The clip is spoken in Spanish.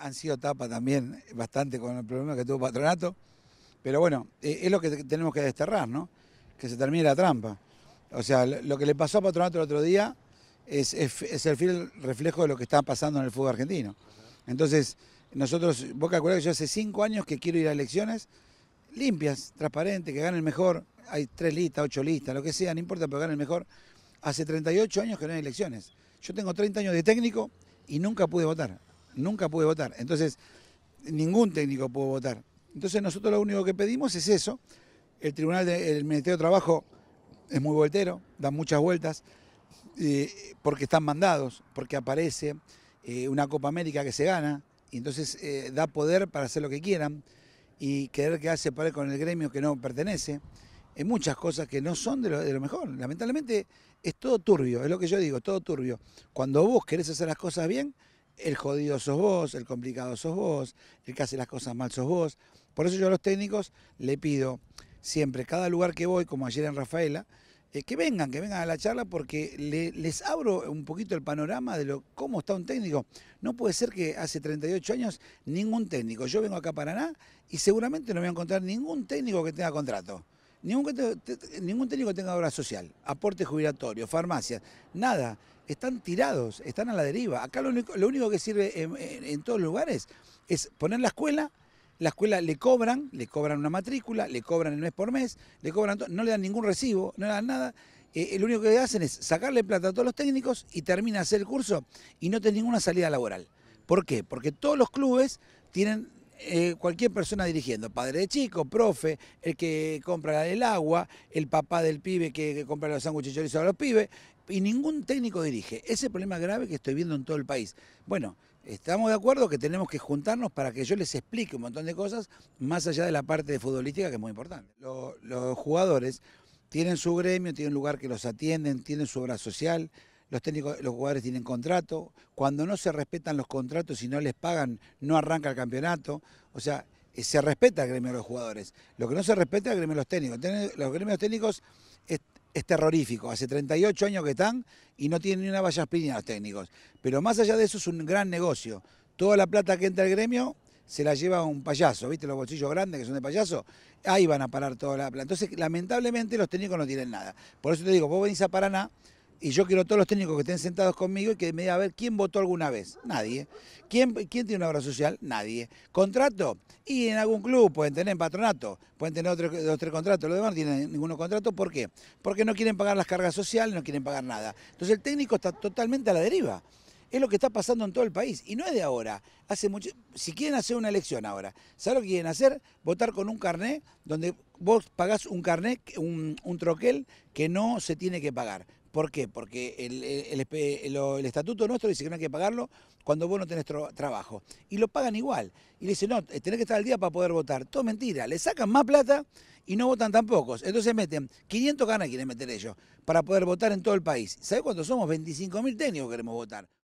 han sido tapa también bastante con el problema que tuvo Patronato. Pero bueno, eh, es lo que tenemos que desterrar, ¿no? Que se termine la trampa. O sea, lo que le pasó a Patronato el otro día es, el reflejo de lo que está pasando en el fútbol argentino. Entonces, nosotros, vos calculás que yo hace cinco años que quiero ir a elecciones limpias, transparentes, que gane el mejor. Hay tres listas, ocho listas, lo que sea, no importa, pero gane el mejor. Hace 38 años que no hay elecciones. Yo tengo 30 años de técnico y nunca pude votar nunca pude votar. Entonces, ningún técnico pudo votar. Entonces nosotros lo único que pedimos es eso. El Tribunal del Ministerio de Trabajo es muy voltero, da muchas vueltas, eh, porque están mandados, porque aparece eh, una Copa América que se gana, y entonces eh, da poder para hacer lo que quieran y querer que hace pare con el gremio que no pertenece. Hay muchas cosas que no son de lo, de lo mejor. Lamentablemente es todo turbio, es lo que yo digo, todo turbio. Cuando vos querés hacer las cosas bien, el jodido sos vos, el complicado sos vos, el que hace las cosas mal sos vos. Por eso yo a los técnicos le pido siempre, cada lugar que voy, como ayer en Rafaela, eh, que vengan, que vengan a la charla porque les abro un poquito el panorama de lo, cómo está un técnico. No puede ser que hace 38 años ningún técnico. Yo vengo acá a Paraná y seguramente no voy a encontrar ningún técnico que tenga contrato. Ningún, técnico tenga obra social, aporte jubilatorio, farmacias, nada. Están tirados, están a la deriva. Acá lo único, que sirve en, todos los lugares es poner la escuela, la escuela le cobran, le cobran una matrícula, le cobran el mes por mes, le cobran no le dan ningún recibo, no le dan nada. el eh, eh, lo único que hacen es sacarle plata a todos los técnicos y termina hacer el curso y no tiene ninguna salida laboral. ¿Por qué? Porque todos los clubes tienen eh, cualquier persona dirigiendo, padre de chico, profe, el que compra el agua, el papá del pibe que, compra los sándwiches chorizo a los pibes, y ningún técnico dirige. Ese problema grave que estoy viendo en todo el país. Bueno, estamos de acuerdo que tenemos que juntarnos para que yo les explique un montón de cosas, más allá de la parte futbolística que es muy importante. los, jugadores tienen su gremio, tienen un lugar que los atienden, tienen su obra social, los técnicos, los jugadores tienen contrato, cuando no se respetan los contratos y no les pagan, no arranca el campeonato, o sea, eh, se respeta el gremio de los jugadores, lo que no se respeta es el gremio de los técnicos, los gremios técnicos es, terrorífico, hace 38 años que están y no tienen ni una valla espina los técnicos, pero más allá de eso es un gran negocio, toda la plata que entra al gremio se la lleva un payaso, ¿viste? Los bolsillos grandes que son de payaso, ahí van a parar toda la plata. Entonces, lamentablemente los técnicos no tienen nada. Por eso te digo, vos venís a Paraná, y yo quiero a todos los técnicos que estén sentados conmigo y que me digan a ver quién votó alguna vez. Nadie. ¿Quién, tiene una obra social? Nadie. ¿Contrato? Y en algún club pueden tener patronato, pueden tener otro, dos, tres contratos. Los demás no tienen ninguno contrato. ¿Por qué? Porque no quieren pagar las cargas sociales, no quieren pagar nada. Entonces el técnico está totalmente a la deriva. Es lo que está pasando en todo el país. Y no es de ahora. Hace mucho. Si quieren hacer una elección ahora, ¿saben lo que quieren hacer? Votar con un carné donde vos pagás un carné, un, un troquel que no se tiene que pagar. ¿Por qué? Porque el, estatuto nuestro dice que no hay que pagarlo cuando vos no tenés trabajo. Y lo pagan igual. Y le dicen, no, eh, tenés que estar al día para poder votar. Todo mentira. Le sacan más plata y no votan tan pocos. Entonces meten 500 ganas quieren meter ellos para poder votar en todo el país. ¿Sabés cuántos somos? 25.000 técnicos queremos votar.